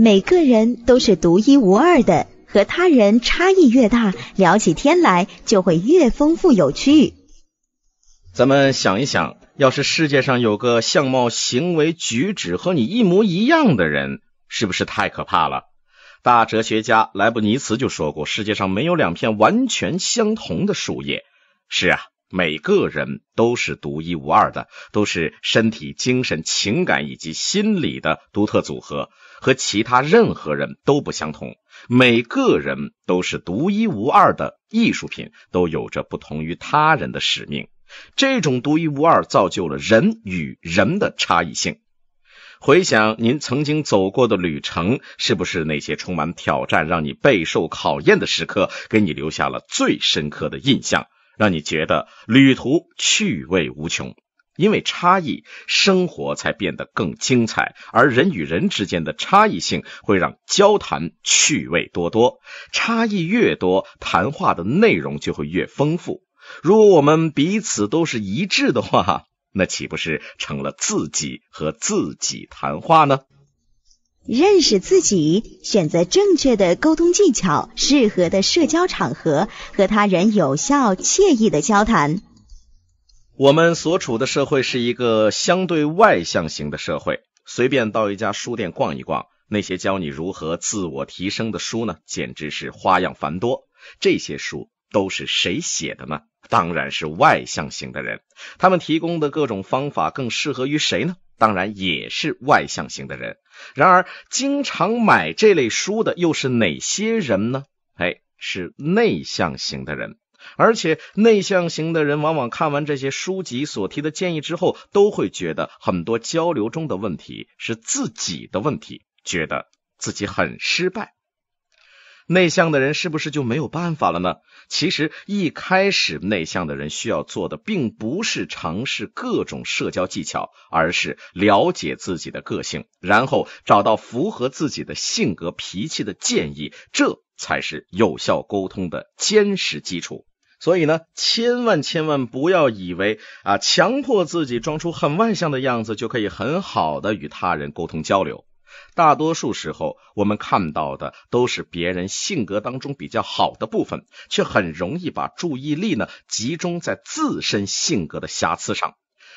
每个人都是独一无二的，和他人差异越大，聊起天来就会越丰富有趣。咱们想一想，要是世界上有个相貌、行为、举止和你一模一样的人，是不是太可怕了？大哲学家莱布尼茨就说过，世界上没有两片完全相同的树叶。是啊。每个人都是独一无二的，都是身体、精神、情感以及心理的独特组合，和其他任何人都不相同。每个人都是独一无二的艺术品，都有着不同于他人的使命。这种独一无二造就了人与人的差异性。回想您曾经走过的旅程，是不是那些充满挑战、让你备受考验的时刻，给你留下了最深刻的印象？让你觉得旅途趣味无穷，因为差异，生活才变得更精彩。而人与人之间的差异性，会让交谈趣味多多。差异越多，谈话的内容就会越丰富。如果我们彼此都是一致的话，那岂不是成了自己和自己谈话呢？认识自己，选择正确的沟通技巧，适合的社交场合，和他人有效、惬意的交谈。我们所处的社会是一个相对外向型的社会。随便到一家书店逛一逛，那些教你如何自我提升的书呢，简直是花样繁多。这些书都是谁写的呢？当然是外向型的人。他们提供的各种方法更适合于谁呢？当然也是外向型的人。然而，经常买这类书的又是哪些人呢？哎，是内向型的人，而且内向型的人往往看完这些书籍所提的建议之后，都会觉得很多交流中的问题是自己的问题，觉得自己很失败。内向的人是不是就没有办法了呢？其实一开始，内向的人需要做的并不是尝试各种社交技巧，而是了解自己的个性，然后找到符合自己的性格脾气的建议，这才是有效沟通的坚实基础。所以呢，千万千万不要以为啊，强迫自己装出很外向的样子，就可以很好的与他人沟通交流。大多数时候，我们看到的都是别人性格当中比较好的部分，却很容易把注意力呢集中在自身性格的瑕疵上。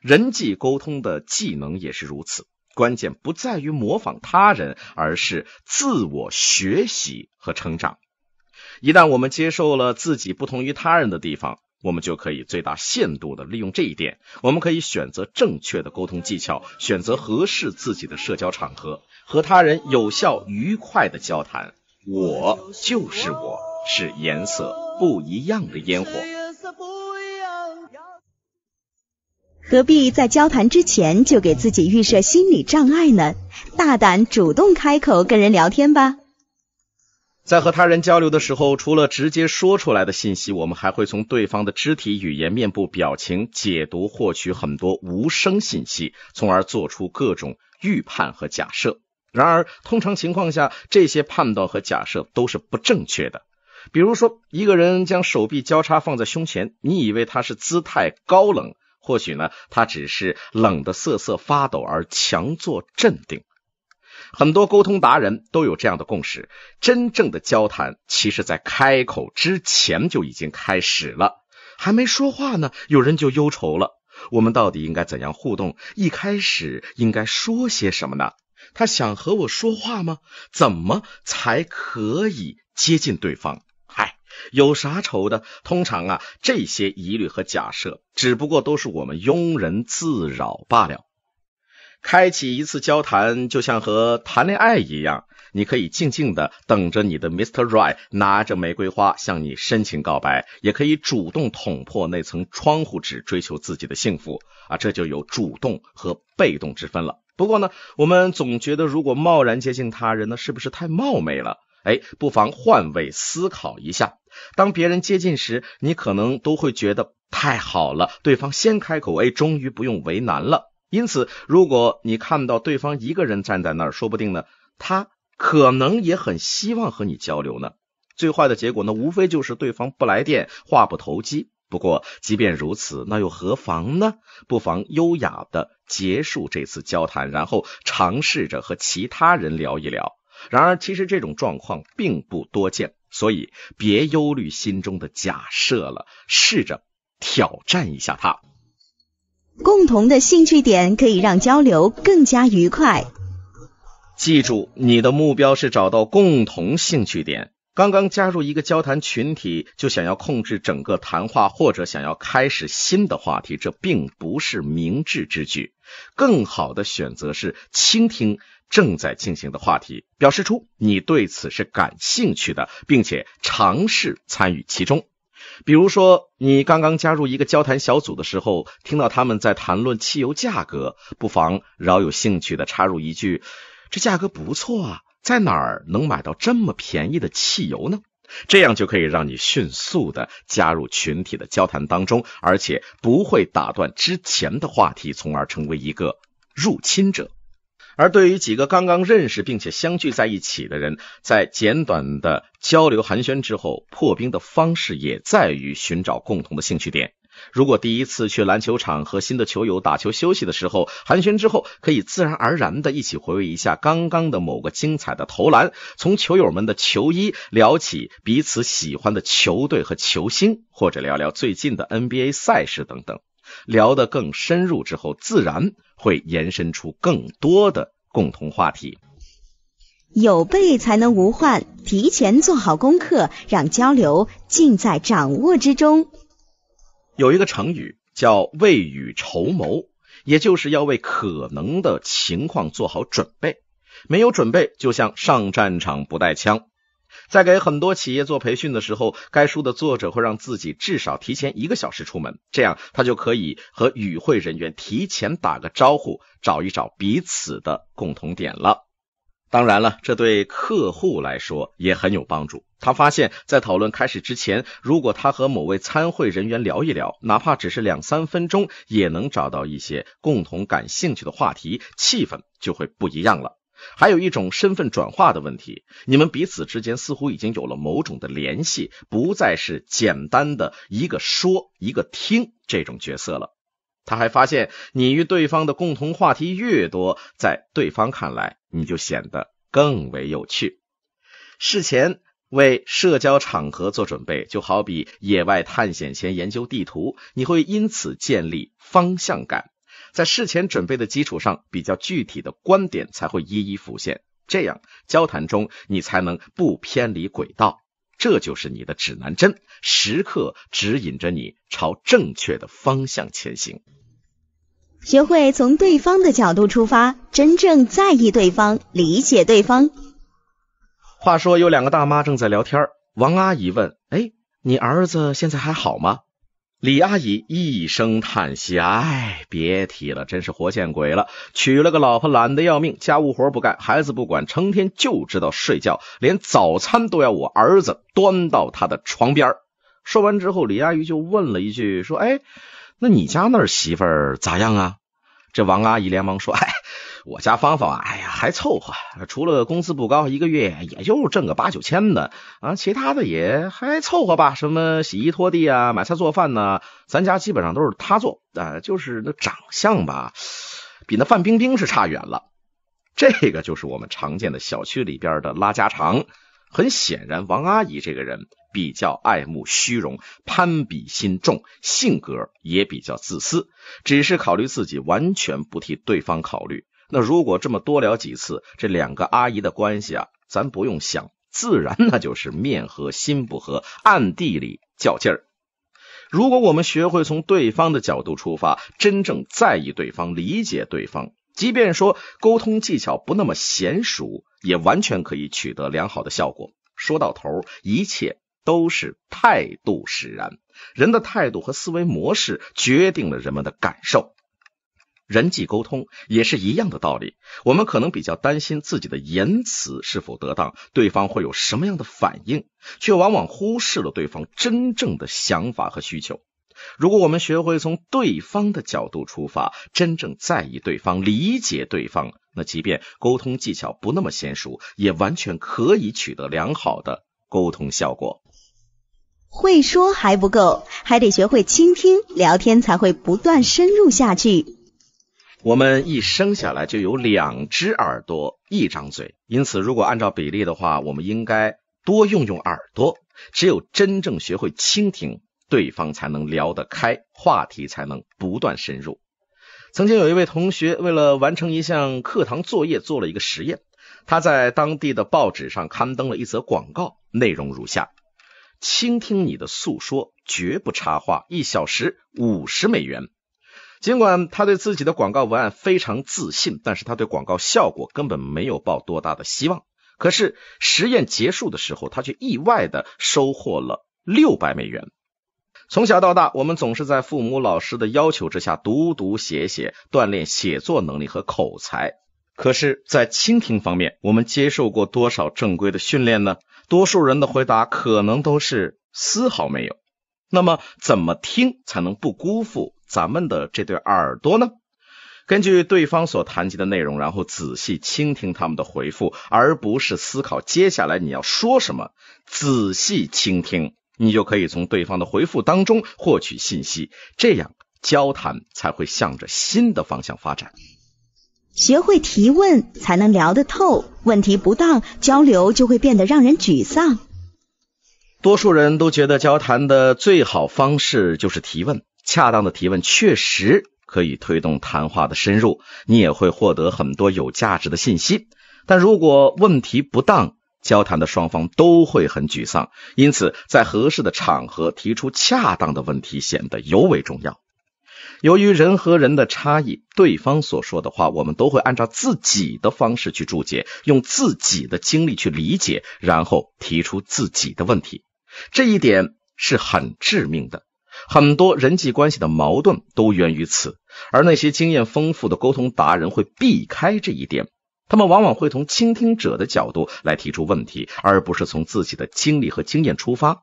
人际沟通的技能也是如此，关键不在于模仿他人，而是自我学习和成长。一旦我们接受了自己不同于他人的地方，我们就可以最大限度的利用这一点。我们可以选择正确的沟通技巧，选择合适自己的社交场合，和他人有效、愉快的交谈。我就是我，是颜色不一样的烟火。何必在交谈之前就给自己预设心理障碍呢？大胆主动开口跟人聊天吧。在和他人交流的时候，除了直接说出来的信息，我们还会从对方的肢体语言、面部表情解读获取很多无声信息，从而做出各种预判和假设。然而，通常情况下，这些判断和假设都是不正确的。比如说，一个人将手臂交叉放在胸前，你以为他是姿态高冷，或许呢，他只是冷得瑟瑟发抖而强作镇定。很多沟通达人都有这样的共识：真正的交谈，其实，在开口之前就已经开始了。还没说话呢，有人就忧愁了。我们到底应该怎样互动？一开始应该说些什么呢？他想和我说话吗？怎么才可以接近对方？嗨，有啥愁的？通常啊，这些疑虑和假设，只不过都是我们庸人自扰罢了。开启一次交谈，就像和谈恋爱一样，你可以静静的等着你的 Mr. Right 拿着玫瑰花向你深情告白，也可以主动捅破那层窗户纸，追求自己的幸福啊，这就有主动和被动之分了。不过呢，我们总觉得如果贸然接近他人呢，是不是太冒昧了？哎，不妨换位思考一下，当别人接近时，你可能都会觉得太好了，对方先开口，哎，终于不用为难了。因此，如果你看到对方一个人站在那儿，说不定呢，他可能也很希望和你交流呢。最坏的结果呢，无非就是对方不来电话不投机。不过，即便如此，那又何妨呢？不妨优雅的结束这次交谈，然后尝试着和其他人聊一聊。然而，其实这种状况并不多见，所以别忧虑心中的假设了，试着挑战一下他。共同的兴趣点可以让交流更加愉快。记住，你的目标是找到共同兴趣点。刚刚加入一个交谈群体，就想要控制整个谈话，或者想要开始新的话题，这并不是明智之举。更好的选择是倾听正在进行的话题，表示出你对此是感兴趣的，并且尝试参与其中。比如说，你刚刚加入一个交谈小组的时候，听到他们在谈论汽油价格，不妨饶有兴趣的插入一句：“这价格不错啊，在哪儿能买到这么便宜的汽油呢？”这样就可以让你迅速的加入群体的交谈当中，而且不会打断之前的话题，从而成为一个入侵者。而对于几个刚刚认识并且相聚在一起的人，在简短的交流寒暄之后，破冰的方式也在于寻找共同的兴趣点。如果第一次去篮球场和新的球友打球休息的时候，寒暄之后，可以自然而然的一起回味一下刚刚的某个精彩的投篮，从球友们的球衣聊起彼此喜欢的球队和球星，或者聊聊最近的 NBA 赛事等等。聊得更深入之后，自然会延伸出更多的共同话题。有备才能无患，提前做好功课，让交流尽在掌握之中。有一个成语叫“未雨绸缪”，也就是要为可能的情况做好准备。没有准备，就像上战场不带枪。在给很多企业做培训的时候，该书的作者会让自己至少提前一个小时出门，这样他就可以和与会人员提前打个招呼，找一找彼此的共同点了。当然了，这对客户来说也很有帮助。他发现，在讨论开始之前，如果他和某位参会人员聊一聊，哪怕只是两三分钟，也能找到一些共同感兴趣的话题，气氛就会不一样了。还有一种身份转化的问题，你们彼此之间似乎已经有了某种的联系，不再是简单的一个说一个听这种角色了。他还发现，你与对方的共同话题越多，在对方看来你就显得更为有趣。事前为社交场合做准备，就好比野外探险前研究地图，你会因此建立方向感。在事前准备的基础上，比较具体的观点才会一一浮现。这样，交谈中你才能不偏离轨道，这就是你的指南针，时刻指引着你朝正确的方向前行。学会从对方的角度出发，真正在意对方，理解对方。话说有两个大妈正在聊天，王阿姨问：“哎，你儿子现在还好吗？”李阿姨一声叹息：“哎，别提了，真是活见鬼了！娶了个老婆，懒得要命，家务活不干，孩子不管，成天就知道睡觉，连早餐都要我儿子端到他的床边说完之后，李阿姨就问了一句：“说，哎，那你家那儿媳妇咋样啊？”这王阿姨连忙说：“哎。”我家芳芳啊，哎呀，还凑合，除了工资不高，一个月也就挣个八九千的啊，其他的也还凑合吧。什么洗衣拖地啊，买菜做饭呢，咱家基本上都是她做。啊，就是那长相吧，比那范冰冰是差远了。这个就是我们常见的小区里边的拉家常。很显然，王阿姨这个人比较爱慕虚荣，攀比心重，性格也比较自私，只是考虑自己，完全不替对方考虑。那如果这么多聊几次，这两个阿姨的关系啊，咱不用想，自然那就是面和心不和，暗地里较劲儿。如果我们学会从对方的角度出发，真正在意对方、理解对方，即便说沟通技巧不那么娴熟，也完全可以取得良好的效果。说到头，一切都是态度使然，人的态度和思维模式决定了人们的感受。人际沟通也是一样的道理，我们可能比较担心自己的言辞是否得当，对方会有什么样的反应，却往往忽视了对方真正的想法和需求。如果我们学会从对方的角度出发，真正在意对方，理解对方，那即便沟通技巧不那么娴熟，也完全可以取得良好的沟通效果。会说还不够，还得学会倾听，聊天才会不断深入下去。我们一生下来就有两只耳朵，一张嘴，因此如果按照比例的话，我们应该多用用耳朵。只有真正学会倾听，对方才能聊得开，话题才能不断深入。曾经有一位同学为了完成一项课堂作业，做了一个实验。他在当地的报纸上刊登了一则广告，内容如下：倾听你的诉说，绝不插话，一小时五十美元。尽管他对自己的广告文案非常自信，但是他对广告效果根本没有抱多大的希望。可是实验结束的时候，他却意外的收获了六百美元。从小到大，我们总是在父母、老师的要求之下读读写写，锻炼写作能力和口才。可是，在倾听方面，我们接受过多少正规的训练呢？多数人的回答可能都是丝毫没有。那么，怎么听才能不辜负？咱们的这对耳朵呢，根据对方所谈及的内容，然后仔细倾听他们的回复，而不是思考接下来你要说什么。仔细倾听，你就可以从对方的回复当中获取信息，这样交谈才会向着新的方向发展。学会提问，才能聊得透。问题不当，交流就会变得让人沮丧。多数人都觉得交谈的最好方式就是提问。恰当的提问确实可以推动谈话的深入，你也会获得很多有价值的信息。但如果问题不当，交谈的双方都会很沮丧。因此，在合适的场合提出恰当的问题显得尤为重要。由于人和人的差异，对方所说的话，我们都会按照自己的方式去注解，用自己的经历去理解，然后提出自己的问题。这一点是很致命的。很多人际关系的矛盾都源于此，而那些经验丰富的沟通达人会避开这一点。他们往往会从倾听者的角度来提出问题，而不是从自己的经历和经验出发。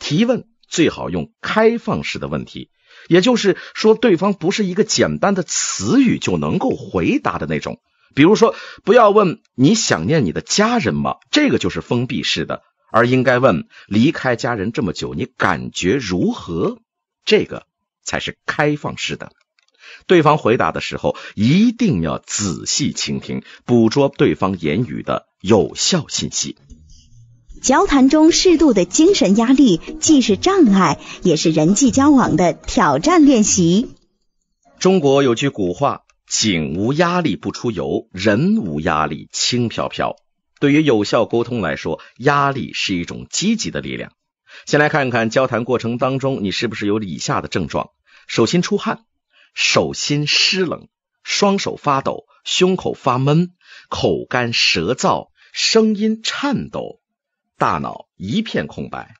提问最好用开放式的问题，也就是说，对方不是一个简单的词语就能够回答的那种。比如说，不要问“你想念你的家人吗？”这个就是封闭式的，而应该问：“离开家人这么久，你感觉如何？”这个才是开放式的。对方回答的时候，一定要仔细倾听，捕捉对方言语的有效信息。交谈中适度的精神压力，既是障碍，也是人际交往的挑战练习。中国有句古话：“井无压力不出油，人无压力轻飘飘。”对于有效沟通来说，压力是一种积极的力量。先来看看交谈过程当中，你是不是有以下的症状：手心出汗、手心湿冷、双手发抖、胸口发闷、口干舌燥、声音颤抖、大脑一片空白。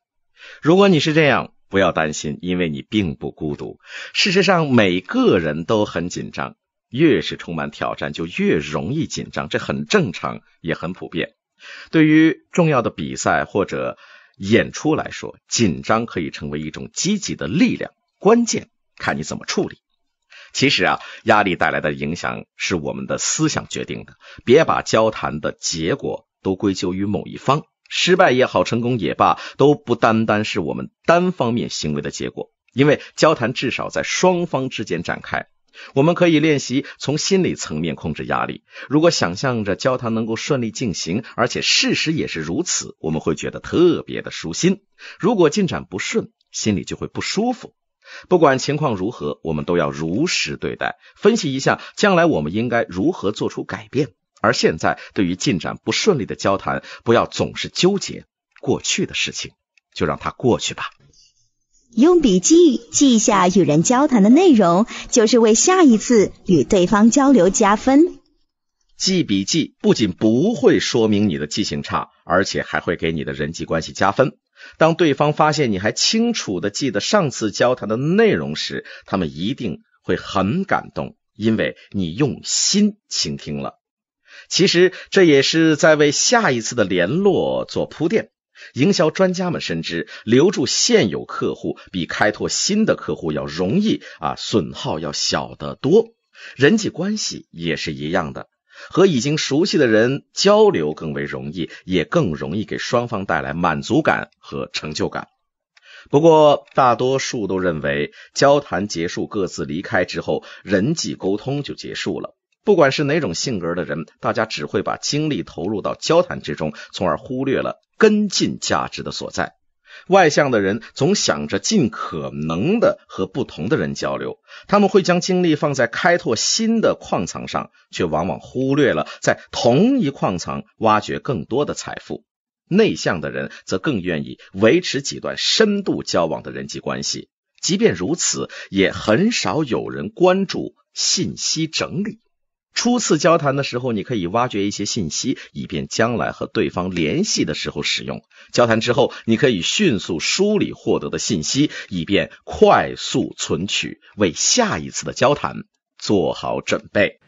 如果你是这样，不要担心，因为你并不孤独。事实上，每个人都很紧张，越是充满挑战，就越容易紧张，这很正常，也很普遍。对于重要的比赛或者演出来说，紧张可以成为一种积极的力量，关键看你怎么处理。其实啊，压力带来的影响是我们的思想决定的。别把交谈的结果都归咎于某一方，失败也好，成功也罢，都不单单是我们单方面行为的结果，因为交谈至少在双方之间展开。我们可以练习从心理层面控制压力。如果想象着交谈能够顺利进行，而且事实也是如此，我们会觉得特别的舒心。如果进展不顺，心里就会不舒服。不管情况如何，我们都要如实对待，分析一下将来我们应该如何做出改变。而现在，对于进展不顺利的交谈，不要总是纠结过去的事情，就让它过去吧。用笔记记下与人交谈的内容，就是为下一次与对方交流加分。记笔记不仅不会说明你的记性差，而且还会给你的人际关系加分。当对方发现你还清楚的记得上次交谈的内容时，他们一定会很感动，因为你用心倾听了。其实这也是在为下一次的联络做铺垫。营销专家们深知，留住现有客户比开拓新的客户要容易啊，损耗要小得多。人际关系也是一样的，和已经熟悉的人交流更为容易，也更容易给双方带来满足感和成就感。不过，大多数都认为，交谈结束、各自离开之后，人际沟通就结束了。不管是哪种性格的人，大家只会把精力投入到交谈之中，从而忽略了。跟进价值的所在。外向的人总想着尽可能的和不同的人交流，他们会将精力放在开拓新的矿藏上，却往往忽略了在同一矿藏挖掘更多的财富。内向的人则更愿意维持几段深度交往的人际关系，即便如此，也很少有人关注信息整理。初次交谈的时候，你可以挖掘一些信息，以便将来和对方联系的时候使用。交谈之后，你可以迅速梳理获得的信息，以便快速存取，为下一次的交谈做好准备。